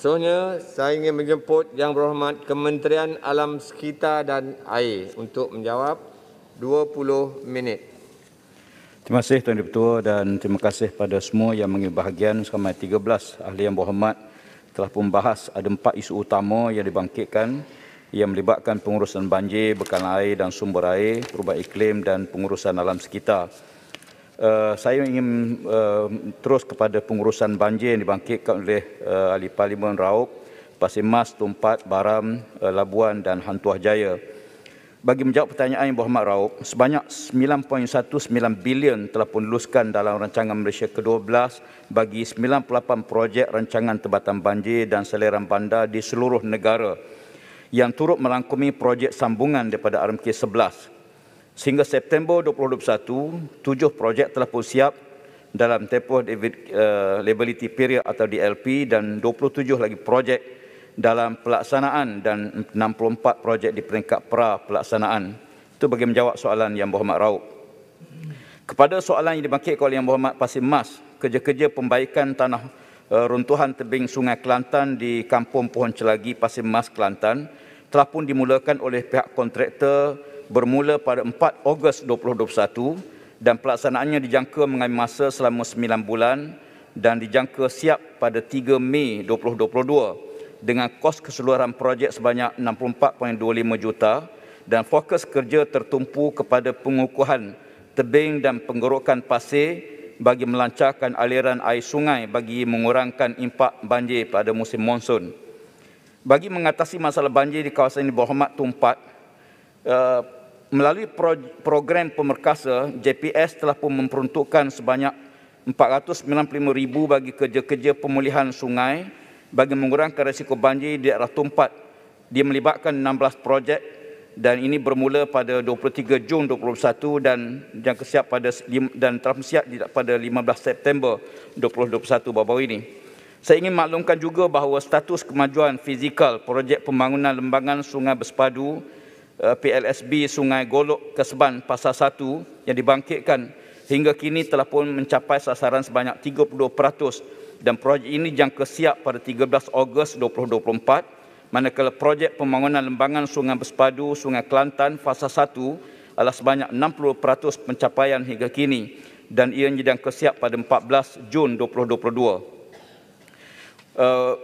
Seterusnya, saya ingin menjemput Yang Berhormat Kementerian Alam Sekitar dan Air untuk menjawab 20 minit. Terima kasih Tuan Ketua dan terima kasih pada semua yang mengambil bahagian seramai 13 ahli yang berhormat telah pun bahas ada empat isu utama yang dibangkitkan yang melibatkan pengurusan banjir, bekalan air dan sumber air, perubahan iklim dan pengurusan alam sekitar uh, saya ingin uh, terus kepada pengurusan banjir yang dibangkitkan oleh uh, ahli parlimen Raub, Pasir Mas, Tumpat, Baram, uh, Labuan dan Hantuah Jaya. Bagi menjawab pertanyaan yang berhormat Raub, sebanyak 9.19 bilion telah pun luluskan dalam rancangan Malaysia ke-12 bagi 98 projek rancangan tebatan banjir dan saliran bandar di seluruh negara yang turut merangkumi projek sambungan daripada RMK Sehingga September 2021, tujuh projek telah pun siap dalam tempoh uh, liability period atau DLP dan 27 lagi projek dalam pelaksanaan dan 64 projek di peringkat pra pelaksanaan. Itu bagi menjawab soalan yang Muhammad Raub. Kepada soalan yang dibangkitkan oleh Yang Berhormat Pasir Mas, kerja-kerja pembaikan tanah eh, runtuhan tebing Sungai Kelantan di Kampung Pohon Celagi Pasir Mas Kelantan telah pun dimulakan oleh pihak kontraktor bermula pada 4 Ogos 2021 dan pelaksanaannya dijangka mengambil masa selama 9 bulan dan dijangka siap pada 3 Mei 2022 dengan kos keseluruhan projek sebanyak 64.25 juta dan fokus kerja tertumpu kepada pengukuhan tebing dan penggerokan pasir bagi melancarkan aliran air sungai bagi mengurangkan impak banjir pada musim monsun. Bagi mengatasi masalah banjir di kawasan ini berhormat tumpat, eh, melalui program pemerkasa, JPS telah pun memperuntukkan sebanyak 495 ribu bagi kerja-kerja pemulihan sungai bagi mengurangkan risiko banjir di arah Tumpat. Dia melibatkan 16 projek dan ini bermula pada 23 Jun 2021 dan jangka siap pada dan telah pada 15 September 2021 baru ini. Saya ingin maklumkan juga bahawa status kemajuan fizikal projek pembangunan lembangan sungai bersepadu Eh, PLSB Sungai Golok Kesban Pasar 1 yang dibangkitkan hingga kini telah pun mencapai sasaran sebanyak 32% dan projek ini jangka siap pada 13 Ogos 2024 manakala projek pembangunan lembangan Sungai Bersepadu Sungai Kelantan Fasa 1 adalah sebanyak 60% pencapaian hingga kini dan ia jangka siap pada 14 Jun 2022. Uh,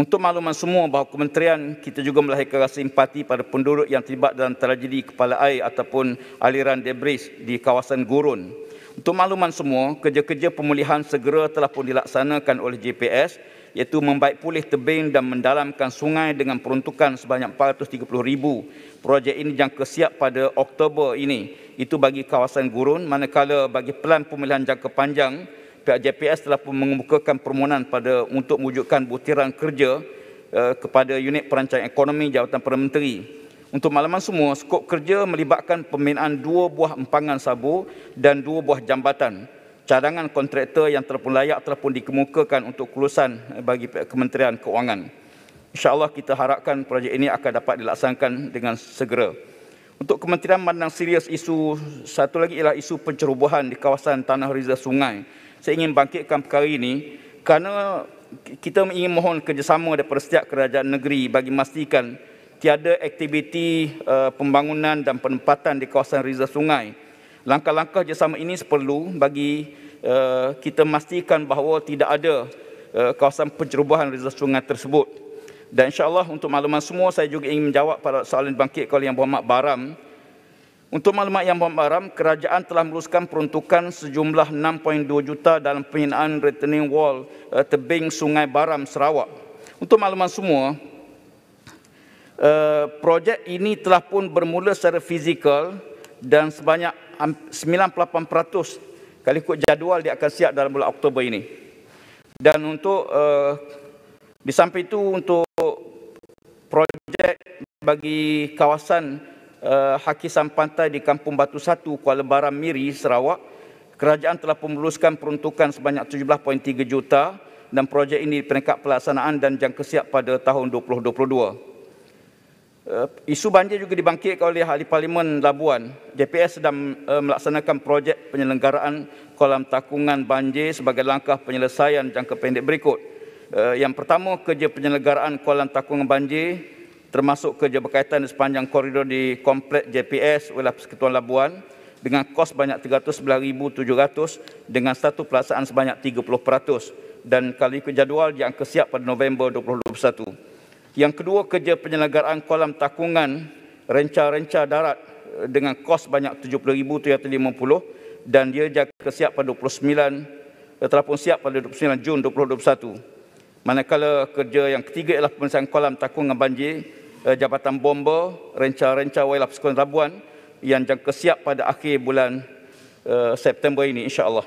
untuk makluman semua bahawa kementerian kita juga melahirkan rasa empati pada penduduk yang terlibat dalam tragedi kepala air ataupun aliran debris di kawasan gurun. Untuk makluman semua, kerja-kerja pemulihan segera telah pun dilaksanakan oleh JPS iaitu membaik pulih tebing dan mendalamkan sungai dengan peruntukan sebanyak 430 ribu. Projek ini jangka siap pada Oktober ini. Itu bagi kawasan gurun manakala bagi pelan pemulihan jangka panjang pihak JPS telah pun mengemukakan permohonan pada untuk mewujudkan butiran kerja uh, kepada unit perancang ekonomi Jabatan Perdana Menteri. Untuk malaman semua, skop kerja melibatkan pembinaan dua buah empangan sabu dan dua buah jambatan. Cadangan kontraktor yang telah layak telah pun dikemukakan untuk kelulusan eh, bagi Kementerian Keuangan. InsyaAllah kita harapkan projek ini akan dapat dilaksanakan dengan segera. Untuk Kementerian Mandang Serius, isu satu lagi ialah isu pencerobohan di kawasan Tanah Riza Sungai saya ingin bangkitkan perkara ini kerana kita ingin mohon kerjasama daripada setiap kerajaan negeri bagi memastikan tiada aktiviti uh, pembangunan dan penempatan di kawasan Rizal Sungai. Langkah-langkah kerjasama ini perlu bagi uh, kita memastikan bahawa tidak ada uh, kawasan pencerobohan Rizal Sungai tersebut. Dan insya Allah untuk makluman semua, saya juga ingin menjawab pada soalan bangkit kali yang Muhammad Baram untuk maklumat yang membaram, kerajaan telah meluluskan peruntukan sejumlah 6.2 juta dalam pembinaan retaining wall uh, tebing Sungai Baram Sarawak. Untuk maklumat semua, uh, projek ini telah pun bermula secara fizikal dan sebanyak 98% kali ikut jadual dia akan siap dalam bulan Oktober ini. Dan untuk uh, di samping itu untuk projek bagi kawasan Eh, Hakisan Pantai di Kampung Batu 1, Kuala Baram Miri, Sarawak. Kerajaan telah memuluskan peruntukan sebanyak 17.3 juta dan projek ini peringkat pelaksanaan dan jangka siap pada tahun 2022. Uh, eh, isu banjir juga dibangkitkan oleh ahli parlimen Labuan. JPS sedang uh, melaksanakan projek penyelenggaraan kolam takungan banjir sebagai langkah penyelesaian jangka pendek berikut. yang pertama, kerja penyelenggaraan kolam takungan banjir termasuk kerja berkaitan di sepanjang koridor di komplek JPS oleh Persekutuan Labuan dengan kos banyak 311,700 dengan satu pelaksanaan sebanyak 30% dan kali ikut jadual yang kesiap pada November 2021. Yang kedua kerja penyelenggaraan kolam takungan renca-renca darat dengan kos banyak 70,750 dan dia jaga kesiap pada 29 telah siap pada 29 eh, Jun 2021. Manakala kerja yang ketiga ialah pemeriksaan kolam takungan banjir uh, Jabatan Bomba rencah-rencah wilayah Persekutuan Labuan yang jangka siap pada akhir bulan uh, September ini insya-Allah.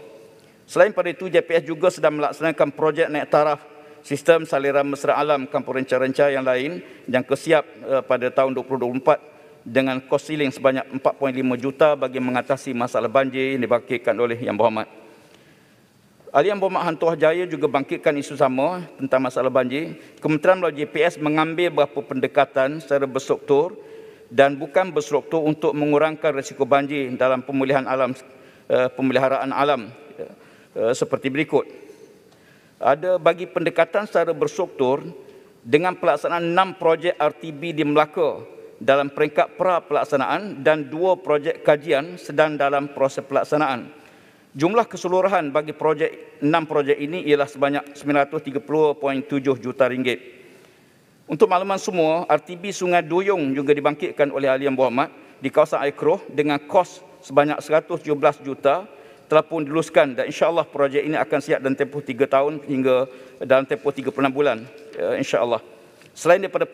Selain pada itu JPS juga sedang melaksanakan projek naik taraf sistem saliran mesra alam kampung rencah-rencah yang lain yang kesiap uh, eh, pada tahun 2024 dengan kos siling sebanyak 4.5 juta bagi mengatasi masalah banjir yang dibangkitkan oleh Yang Berhormat. Alian yang berhormat Jaya juga bangkitkan isu sama tentang masalah banjir. Kementerian melalui JPS mengambil beberapa pendekatan secara berstruktur dan bukan berstruktur untuk mengurangkan risiko banjir dalam pemulihan alam eh, pemeliharaan alam eh, eh, seperti berikut. Ada bagi pendekatan secara berstruktur dengan pelaksanaan enam projek RTB di Melaka dalam peringkat pra pelaksanaan dan dua projek kajian sedang dalam proses pelaksanaan. Jumlah keseluruhan bagi projek enam projek ini ialah sebanyak 930.7 juta ringgit. Untuk makluman semua, RTB Sungai Duyung juga dibangkitkan oleh Ali Yang Berhormat di kawasan Aikroh dengan kos sebanyak 117 juta telah pun diluluskan dan insya-Allah projek ini akan siap dalam tempoh 3 tahun hingga dalam tempoh 36 bulan ya, insya-Allah. Selain daripada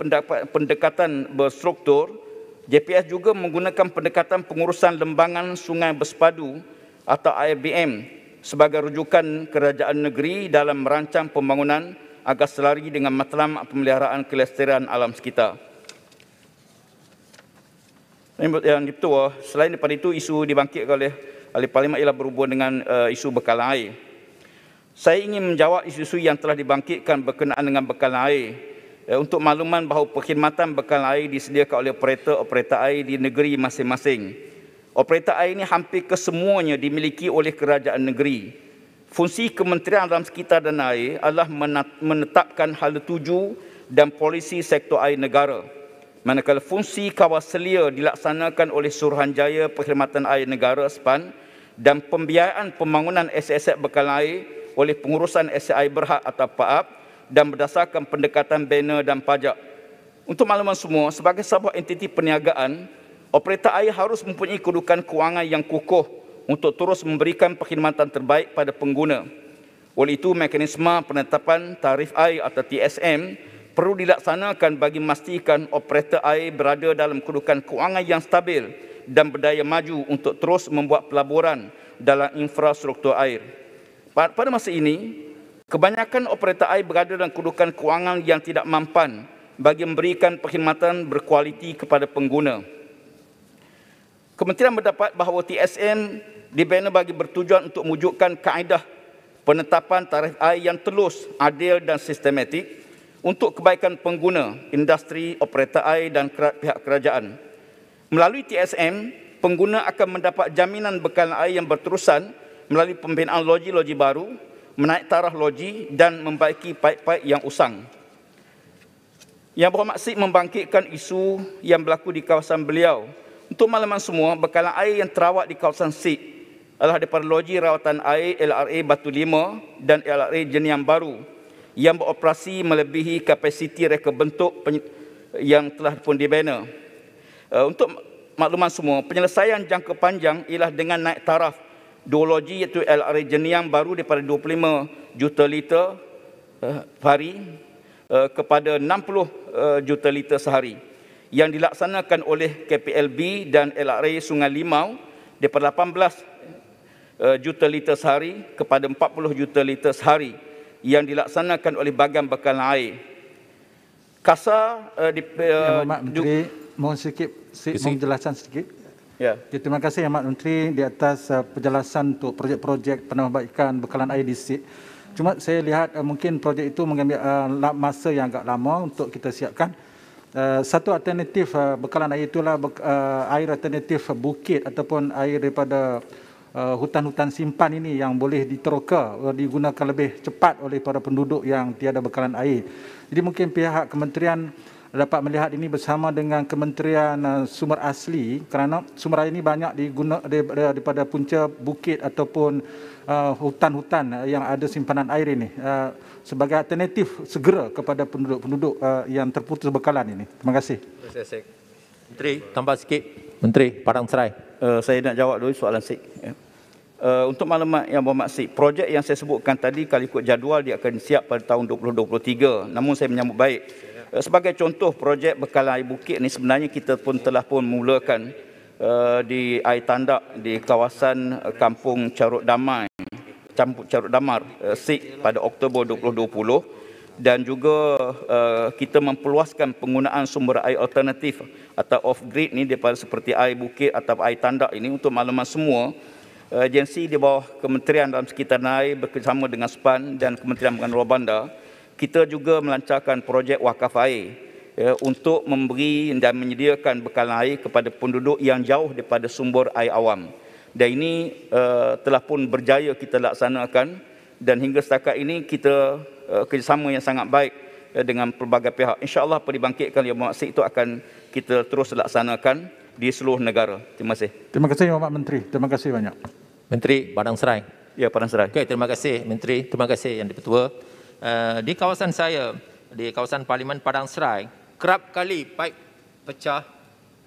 pendekatan berstruktur, JPS juga menggunakan pendekatan pengurusan lembangan sungai bersepadu atau IBM sebagai rujukan kerajaan negeri dalam merancang pembangunan agar selari dengan matlamat pemeliharaan kelestarian alam sekitar. Yang dipertua, selain daripada itu isu dibangkit oleh ahli parlimen ialah berhubung dengan eh, isu bekalan air. Saya ingin menjawab isu-isu yang telah dibangkitkan berkenaan dengan bekalan air. Eh, untuk makluman bahawa perkhidmatan bekalan air disediakan oleh operator-operator air di negeri masing-masing. Operator air ini hampir kesemuanya dimiliki oleh kerajaan negeri. Fungsi Kementerian Alam Sekitar dan Air adalah menetapkan hal tuju dan polisi sektor air negara. Manakala fungsi kawas selia dilaksanakan oleh Suruhanjaya Perkhidmatan Air Negara SPAN dan pembiayaan pembangunan SSF bekalan air oleh pengurusan SSI Berhak atau PAAP dan berdasarkan pendekatan bina dan pajak. Untuk makluman semua, sebagai sebuah entiti perniagaan, Operator air harus mempunyai kedudukan kewangan yang kukuh untuk terus memberikan perkhidmatan terbaik pada pengguna. Oleh itu, mekanisme penetapan tarif air atau TSM perlu dilaksanakan bagi memastikan operator air berada dalam kedudukan kewangan yang stabil dan berdaya maju untuk terus membuat pelaburan dalam infrastruktur air. Pada masa ini, kebanyakan operator air berada dalam kedudukan kewangan yang tidak mampan bagi memberikan perkhidmatan berkualiti kepada pengguna. Kementerian mendapat bahawa TSM dibina bagi bertujuan untuk mewujudkan kaedah penetapan tarif air yang telus, adil dan sistematik untuk kebaikan pengguna, industri, operator air dan pihak kerajaan. Melalui TSM, pengguna akan mendapat jaminan bekalan air yang berterusan melalui pembinaan loji-loji baru, menaik taraf loji dan membaiki paip-paip yang usang. Yang bermaksud membangkitkan isu yang berlaku di kawasan beliau untuk malaman semua, bekalan air yang terawat di kawasan SIG adalah daripada loji rawatan air LRA Batu Lima dan LRA Jeniang Baru yang beroperasi melebihi kapasiti reka bentuk yang telah pun dibina. Eh, untuk makluman semua, penyelesaian jangka panjang ialah dengan naik taraf dua loji iaitu LRA Jeniang Baru daripada 25 juta liter eh, hari eh, kepada 60 juta liter sehari yang dilaksanakan oleh KPLB dan LRA Sungai Limau daripada 18 eh, juta liter sehari kepada 40 juta liter sehari yang dilaksanakan oleh bagian bekalan air. Kasa uh, eh, di uh, ya, Menteri mohon sikit si, mohon jelasan sikit. Ya. ya. terima kasih Yang Menteri di atas uh, penjelasan untuk projek-projek penambahbaikan bekalan air di SIP. Cuma saya lihat uh, mungkin projek itu mengambil uh, masa yang agak lama untuk kita siapkan. Eh, satu alternatif uh, bekalan air itulah uh, air alternatif bukit ataupun air daripada uh, hutan-hutan simpan ini yang boleh diteroka uh, digunakan lebih cepat oleh para penduduk yang tiada bekalan air. Jadi mungkin pihak kementerian dapat melihat ini bersama dengan Kementerian uh, Sumber Asli kerana sumber air ini banyak diguna daripada, daripada punca bukit ataupun uh, hutan-hutan yang ada simpanan air ini uh, sebagai alternatif segera kepada penduduk-penduduk uh, yang terputus bekalan ini. Terima kasih. Menteri, tambah sikit. Menteri, Padang Serai. Uh, saya nak jawab dulu soalan Sik. Uh, ya. untuk maklumat yang bermaksud, projek yang saya sebutkan tadi kalau ikut jadual dia akan siap pada tahun 2023. Namun saya menyambut baik Eh, sebagai contoh projek bekalan air bukit ni sebenarnya kita pun telah pun mulakan uh, di air tandak di kawasan eh, kampung Carut Damai Campur Carut Damar uh, Sik pada Oktober 2020 dan juga uh, kita memperluaskan penggunaan sumber air alternatif atau off grid ni daripada seperti air bukit atau air tandak ini untuk makluman semua agensi di bawah Kementerian dalam sekitar air bekerjasama dengan SPAN dan Kementerian Pengenal Bandar kita juga melancarkan projek wakaf air ya, untuk memberi dan menyediakan bekalan air kepada penduduk yang jauh daripada sumber air awam. Dan ini uh, telah pun berjaya kita laksanakan dan hingga setakat ini kita uh, kerjasama yang sangat baik ya, dengan pelbagai pihak. InsyaAllah apa yang oleh itu akan kita terus laksanakan di seluruh negara. Terima kasih. Terima kasih Muhammad Menteri. Terima kasih banyak. Menteri Badang Serai. Ya, Padang Serai. Okay, terima kasih Menteri. Terima kasih Yang Dipertua. Eh, di kawasan saya di kawasan Parlimen Padang Serai kerap kali pipe pecah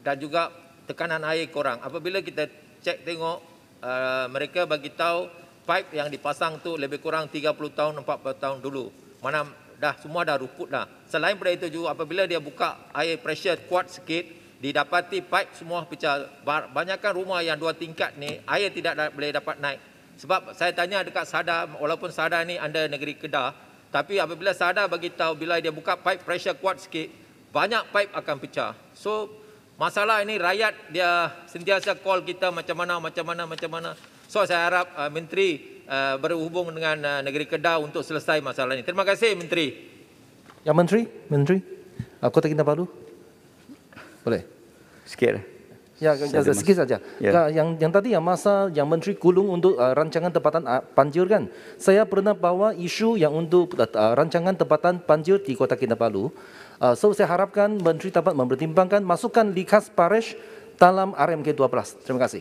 dan juga tekanan air kurang apabila kita cek tengok uh, mereka bagi tahu pipe yang dipasang tu lebih kurang 30 tahun 40 tahun dulu mana dah semua dah ruput dah selain pada itu juga apabila dia buka air pressure kuat sikit didapati pipe semua pecah banyakkan rumah yang dua tingkat ni air tidak boleh dapat naik sebab saya tanya dekat Sada walaupun Sada ni anda negeri Kedah tapi apabila sadar bagi tahu bila dia buka pipe pressure kuat sikit, banyak pipe akan pecah. So masalah ini rakyat dia sentiasa call kita macam mana macam mana macam mana. So saya harap uh, menteri uh, berhubung dengan uh, negeri Kedah untuk selesai masalah ini. Terima kasih menteri. Ya menteri, menteri. Aku tak kena palu. Boleh. Sikit. Lah. Ya, ya, ya sedikit saja. Ya. ya. Yang yang tadi yang masa yang menteri Kulung untuk uh, rancangan tempatan uh, banjir kan. Saya pernah bawa isu yang untuk uh, uh rancangan tempatan banjir di Kota Kinabalu. Uh, so saya harapkan menteri dapat mempertimbangkan masukan Likas Parish dalam RMK 12. Terima kasih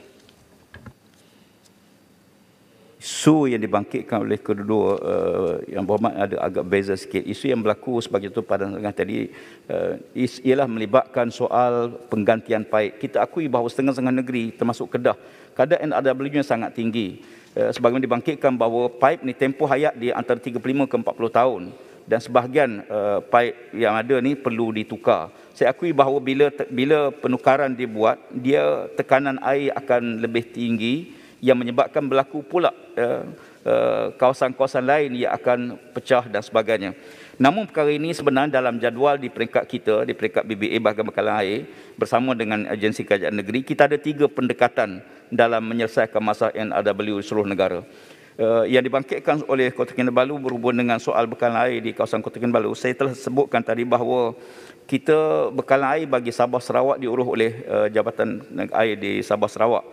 isu yang dibangkitkan oleh kedua uh, yang berhormat ada agak beza sikit isu yang berlaku sebagai itu pada tengah tadi uh, ialah melibatkan soal penggantian paik kita akui bahawa setengah-setengah negeri termasuk Kedah kadar NRW nya sangat tinggi uh, sebagaimana dibangkitkan bahawa paip ni tempoh hayat di antara 35 ke 40 tahun dan sebahagian uh, paip yang ada ni perlu ditukar saya akui bahawa bila bila penukaran dibuat dia tekanan air akan lebih tinggi yang menyebabkan berlaku pula ya, eh, kawasan-kawasan lain yang akan pecah dan sebagainya. Namun perkara ini sebenarnya dalam jadual di peringkat kita, di peringkat BBA bahagian bekalan air bersama dengan agensi kerajaan negeri, kita ada tiga pendekatan dalam menyelesaikan masalah NRW di seluruh negara. Eh, yang dibangkitkan oleh Kota Kinabalu berhubung dengan soal bekalan air di kawasan Kota Kinabalu, saya telah sebutkan tadi bahawa kita bekalan air bagi Sabah Sarawak diuruh oleh eh, Jabatan Air di Sabah Sarawak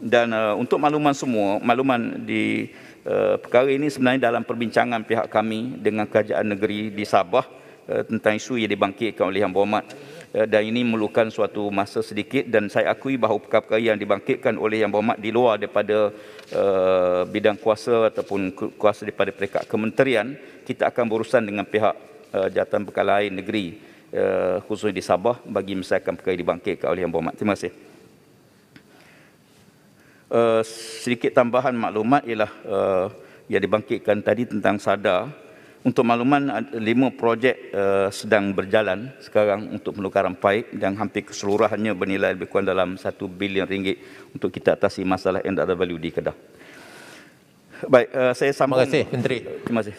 dan uh, untuk makluman semua makluman di uh, perkara ini sebenarnya dalam perbincangan pihak kami dengan kerajaan negeri di Sabah uh, tentang isu yang dibangkitkan oleh Yang Berhormat uh, dan ini memerlukan suatu masa sedikit dan saya akui bahawa perkara-perkara yang dibangkitkan oleh Yang Berhormat di luar daripada uh, bidang kuasa ataupun kuasa daripada peringkat kementerian kita akan berurusan dengan pihak uh, jawatan bekalan lain negeri uh, khusus di Sabah bagi misalkan perkara dibangkitkan oleh Yang Berhormat terima kasih Eh, sedikit tambahan maklumat ialah uh, yang dibangkitkan tadi tentang SADA. Untuk makluman, lima projek uh, sedang berjalan sekarang untuk penukaran paip dan hampir keseluruhannya bernilai lebih kurang dalam satu bilion ringgit untuk kita atasi masalah yang ada value di Kedah. Baik, uh, saya sambung. Terima kasih, Menteri. Terima kasih.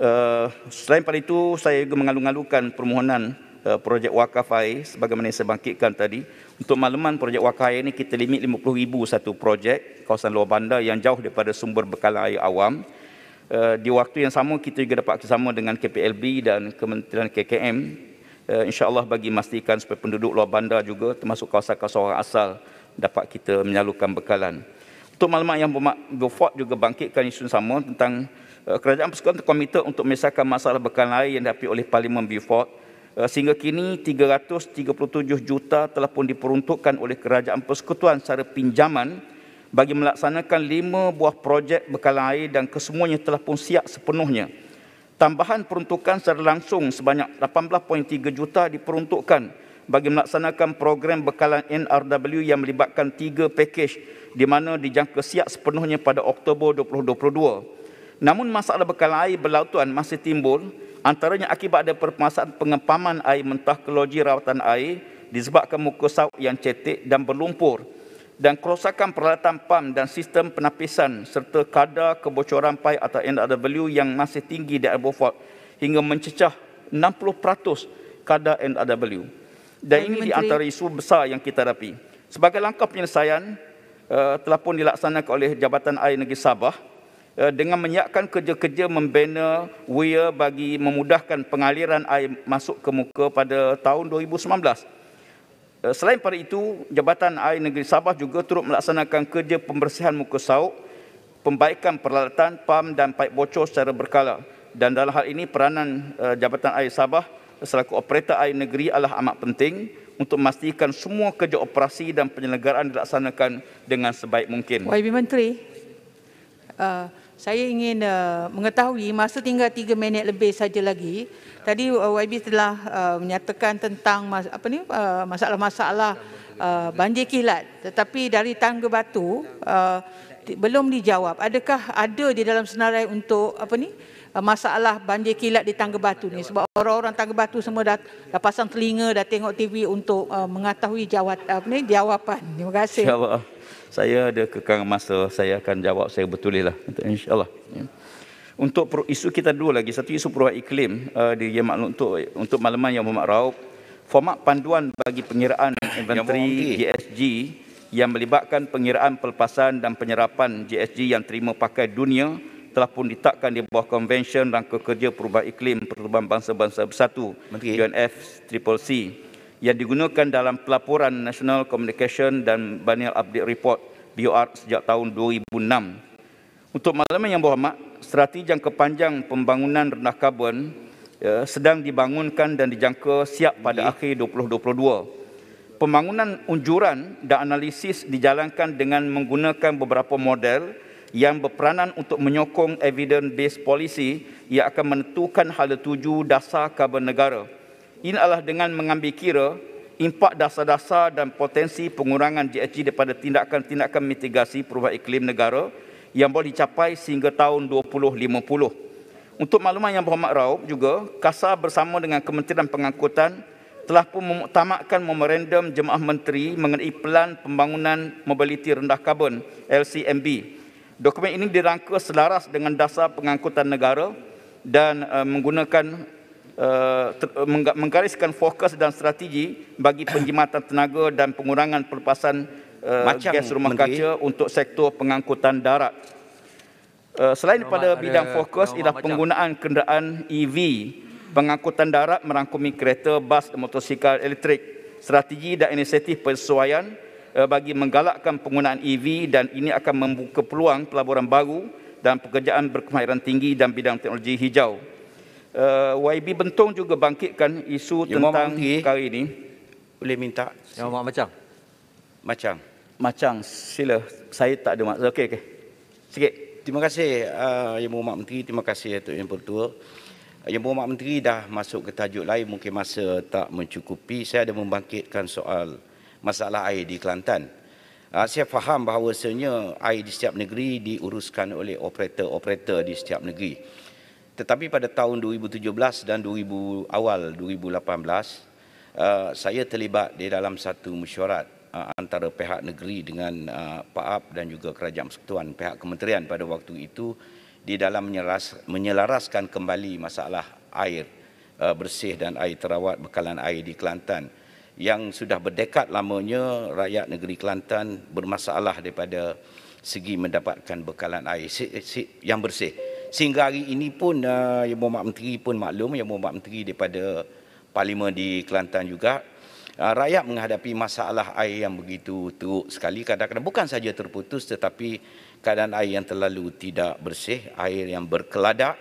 Uh, selain pada itu, saya mengalung-alungkan permohonan Eh, projek wakaf air sebagaimana yang saya bangkitkan tadi untuk makluman projek wakaf air ini kita limit 50,000 satu projek kawasan luar bandar yang jauh daripada sumber bekalan air awam eh, di waktu yang sama kita juga dapat kerjasama dengan KPLB dan Kementerian KKM eh, insyaAllah bagi memastikan supaya penduduk luar bandar juga termasuk kawasan-kawasan orang asal dapat kita menyalurkan bekalan untuk maklumat yang Beaufort juga bangkitkan isu yang sama tentang kerajaan persekutuan komited untuk menyelesaikan masalah bekalan air yang dihadapi oleh Parlimen Beaufort Eh, sehingga kini 337 juta telah pun diperuntukkan oleh Kerajaan Persekutuan secara pinjaman bagi melaksanakan lima buah projek bekalan air dan kesemuanya telah pun siap sepenuhnya. Tambahan peruntukan secara langsung sebanyak 18.3 juta diperuntukkan bagi melaksanakan program bekalan NRW yang melibatkan tiga pakej di mana dijangka siap sepenuhnya pada Oktober 2022. Namun masalah bekalan air berlautan masih timbul Antaranya akibat ada permasalahan pengempaman air mentah ke loji rawatan air disebabkan muka saut yang cetek dan berlumpur dan kerosakan peralatan pam dan sistem penapisan serta kadar kebocoran paip atau NRW yang masih tinggi di Abofort hingga mencecah 60% kadar NRW. Dan Hai ini di antara isu besar yang kita hadapi. Sebagai langkah penyelesaian eh, telah pun dilaksanakan oleh Jabatan Air Negeri Sabah Eh, dengan menyiapkan kerja-kerja membina weir bagi memudahkan pengaliran air masuk ke muka pada tahun 2019. Eh, selain pada itu, Jabatan Air Negeri Sabah juga turut melaksanakan kerja pembersihan muka sauk, pembaikan peralatan pam dan paip bocor secara berkala. Dan dalam hal ini peranan eh, Jabatan Air Sabah selaku operator air negeri adalah amat penting untuk memastikan semua kerja operasi dan penyelenggaraan dilaksanakan dengan sebaik mungkin. YB Menteri, uh, saya ingin uh, mengetahui masa tinggal 3 minit lebih saja lagi. Tadi uh, eh, YB telah uh, menyatakan tentang mas- apa ni masalah-masalah uh, banjir kilat tetapi dari tangga batu uh, belum dijawab. Adakah ada di dalam senarai untuk apa ni masalah banjir kilat di Tangga Batu ni sebab orang-orang Tangga Batu semua dah, dah pasang telinga dah tengok TV untuk uh, mengetahui jawat, uh, ni, jawapan. Terima kasih saya ada kekangan masa saya akan jawab saya betulilah insyaallah ya. untuk isu kita dua lagi satu isu perubahan iklim uh, di Yaman untuk untuk malaman yang memakraup format panduan bagi pengiraan inventory GSG yang melibatkan pengiraan pelepasan dan penyerapan GSG yang terima pakai dunia telah pun ditakkan di bawah konvensyen rangka kerja perubahan iklim Pertubuhan Bangsa-Bangsa Bersatu UNFCCC yang digunakan dalam pelaporan National Communication dan Banial Update Report BOR sejak tahun 2006. Untuk maklumat yang berhormat, strategi yang kepanjang pembangunan rendah karbon eh, sedang dibangunkan dan dijangka siap pada yeah. akhir 2022. Pembangunan unjuran dan analisis dijalankan dengan menggunakan beberapa model yang berperanan untuk menyokong evidence based policy yang akan menentukan hala tuju dasar karbon negara ini adalah dengan mengambil kira impak dasar-dasar dan potensi pengurangan GHG daripada tindakan-tindakan mitigasi perubahan iklim negara yang boleh dicapai sehingga tahun 2050. Untuk makluman yang berhormat raup juga, KASA bersama dengan Kementerian Pengangkutan telah pun memutamakan memerendam jemaah menteri mengenai pelan pembangunan mobiliti rendah karbon LCMB. Dokumen ini dirangka selaras dengan dasar pengangkutan negara dan eh, menggunakan Eh, ter- meng- menggariskan fokus dan strategi bagi penjimatan tenaga dan pengurangan pelepasan uh, gas rumah menteri. kaca untuk sektor pengangkutan darat. Uh, selain daripada bidang fokus ialah penggunaan macam. kenderaan EV, pengangkutan darat merangkumi kereta, bas dan motosikal elektrik. Strategi dan inisiatif persesuaian uh, bagi menggalakkan penggunaan EV dan ini akan membuka peluang pelaburan baru dan pekerjaan berkemahiran tinggi dalam bidang teknologi hijau uh, eh, YB Bentong juga bangkitkan isu Yang tentang kali ini. Boleh minta? Yang Mak Macam. Macam. Macam, sila. Saya tak ada maksud. Okey, okey. Sikit. Terima kasih uh, Yang Berhormat Menteri. Terima kasih Datuk Yang Pertua. Yang Berhormat Menteri dah masuk ke tajuk lain. Mungkin masa tak mencukupi. Saya ada membangkitkan soal masalah air di Kelantan. Uh, saya faham bahawasanya air di setiap negeri diuruskan oleh operator-operator di setiap negeri tetapi pada tahun 2017 dan 2000 awal 2018 uh, eh, saya terlibat di dalam satu mesyuarat uh, antara pihak negeri dengan uh, eh, PAAP dan juga kerajaan persekutuan pihak kementerian pada waktu itu di dalam menyeras, menyelaraskan kembali masalah air uh, bersih dan air terawat bekalan air di Kelantan yang sudah berdekat lamanya rakyat negeri Kelantan bermasalah daripada segi mendapatkan bekalan air yang bersih sehingga hari ini pun uh, Yang Berhormat Menteri pun maklum Yang Berhormat Menteri daripada Parlimen di Kelantan juga uh, rakyat menghadapi masalah air yang begitu teruk sekali kadang-kadang bukan saja terputus tetapi keadaan air yang terlalu tidak bersih air yang berkeladak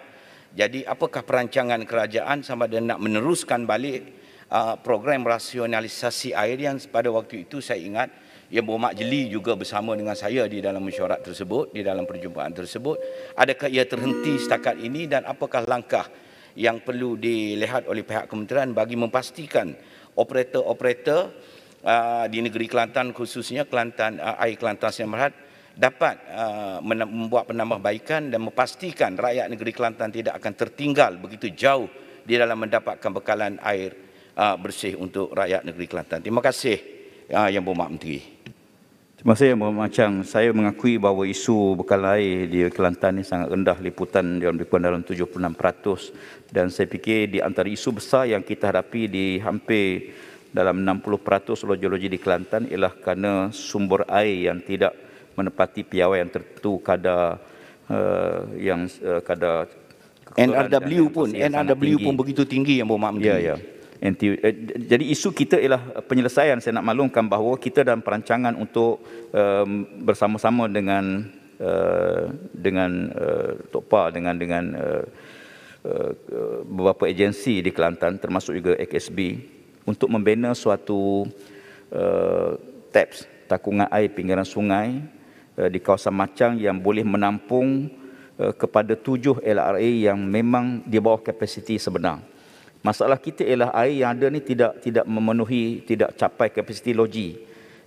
jadi apakah perancangan kerajaan sama ada nak meneruskan balik uh, program rasionalisasi air yang pada waktu itu saya ingat yang berhormat jeli juga bersama dengan saya di dalam mesyuarat tersebut, di dalam perjumpaan tersebut. Adakah ia terhenti setakat ini dan apakah langkah yang perlu dilihat oleh pihak kementerian bagi memastikan operator-operator di negeri Kelantan khususnya Kelantan Air Kelantan Semerhat dapat membuat penambahbaikan dan memastikan rakyat negeri Kelantan tidak akan tertinggal begitu jauh di dalam mendapatkan bekalan air bersih untuk rakyat negeri Kelantan. Terima kasih Yang Berhormat Menteri. Terima kasih macam saya mengakui bahawa isu bekal air di Kelantan ini sangat rendah liputan dalam lebih dalam 76% dan saya fikir di antara isu besar yang kita hadapi di hampir dalam 60% loji-loji di Kelantan ialah kerana sumber air yang tidak menepati piawai yang tertentu Kada uh, eh, yang uh, kadar NRW pun NRW pun begitu tinggi yang bermakna ya, ya anti uh, eh, jadi isu kita ialah eh, penyelesaian saya nak maklumkan bahawa kita dalam perancangan untuk um, bersama-sama dengan uh, dengan uh, Tokpa dengan dengan uh, uh, beberapa agensi di Kelantan termasuk juga AKSB untuk membina suatu uh, taps takungan air pinggiran sungai uh, di kawasan Macang yang boleh menampung uh, kepada tujuh LRA yang memang di bawah kapasiti sebenar. Masalah kita ialah air yang ada ni tidak tidak memenuhi, tidak capai kapasiti logi.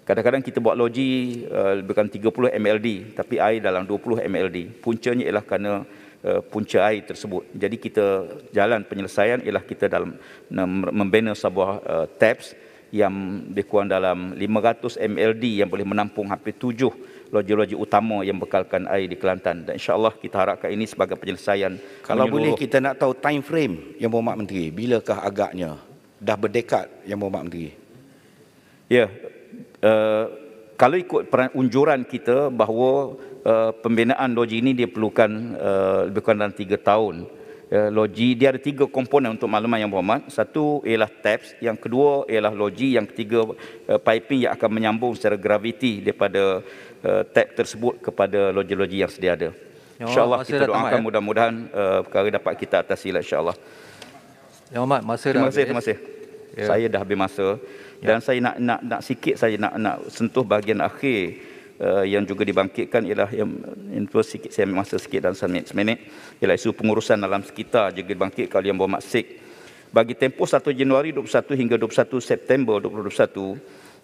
Kadang-kadang kita buat logi uh, bukan 30 MLD tapi air dalam 20 MLD. Puncanya ialah kerana uh, punca air tersebut. Jadi kita jalan penyelesaian ialah kita dalam membina sebuah uh, eh, taps yang lebih kurang dalam 500 MLD yang boleh menampung hampir loji-loji utama yang bekalkan air di Kelantan dan insyaallah kita harapkan ini sebagai penyelesaian kalau boleh kita nak tahu time frame yang Muhammad Menteri bilakah agaknya dah berdekat yang Muhammad Menteri ya yeah, uh, kalau ikut peran unjuran kita bahawa uh, pembinaan loji ini dia perlukan uh, eh, lebih kurang dalam 3 tahun uh, loji dia ada tiga komponen untuk makluman yang Muhammad satu ialah taps yang kedua ialah loji yang ketiga uh, piping yang akan menyambung secara graviti daripada Eh, tag tersebut kepada loji-loji yang sedia ada. Ya InsyaAllah kita doakan ya. mudah-mudahan uh, perkara dapat kita atasi lah insyaAllah. Ya Ahmad, masa terima dah kasih, Terima kasih, ya. Saya dah habis masa. Ya. Dan saya nak, nak, nak sikit saya nak, nak sentuh bahagian akhir Uh, yang juga dibangkitkan ialah yang info sikit saya ambil masa sikit dan semenit semenit ialah isu pengurusan dalam sekitar juga dibangkitkan oleh yang bermaksud bagi tempoh 1 Januari 2021 hingga 21 September 2021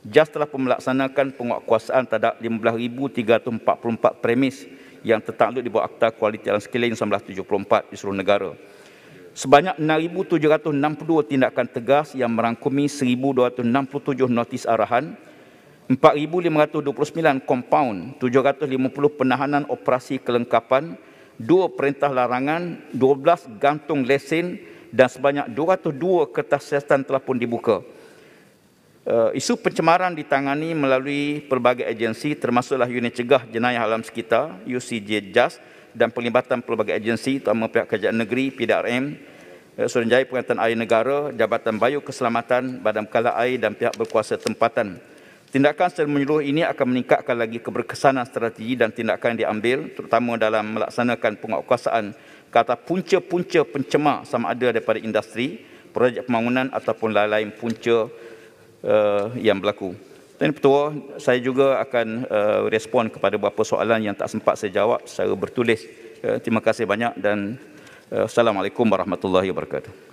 JAS telah melaksanakan penguatkuasaan terhadap 15,344 premis yang tertakluk di bawah Akta Kualiti Alam Sekeliling 1974 di seluruh negara. Sebanyak 6,762 tindakan tegas yang merangkumi 1,267 notis arahan, 4,529 kompaun, 750 penahanan operasi kelengkapan, 2 perintah larangan, 12 gantung lesen dan sebanyak 202 kertas siasatan telah pun dibuka. Eh, isu pencemaran ditangani melalui pelbagai agensi termasuklah Unit Cegah Jenayah Alam Sekitar UCJ JAS dan pelibatan pelbagai agensi terutama pihak kerajaan negeri PDRM uh, eh, Suruhanjaya Pengangkutan Air Negara Jabatan Bayu Keselamatan Badan Kala Air dan pihak berkuasa tempatan Tindakan secara menyeluruh ini akan meningkatkan lagi keberkesanan strategi dan tindakan yang diambil terutama dalam melaksanakan penguatkuasaan kata punca-punca pencemar sama ada daripada industri projek pembangunan ataupun lain-lain punca uh, yang berlaku. Tuan Petua, saya juga akan uh, respon kepada beberapa soalan yang tak sempat saya jawab secara bertulis. Uh, terima kasih banyak dan uh, Assalamualaikum warahmatullahi wabarakatuh.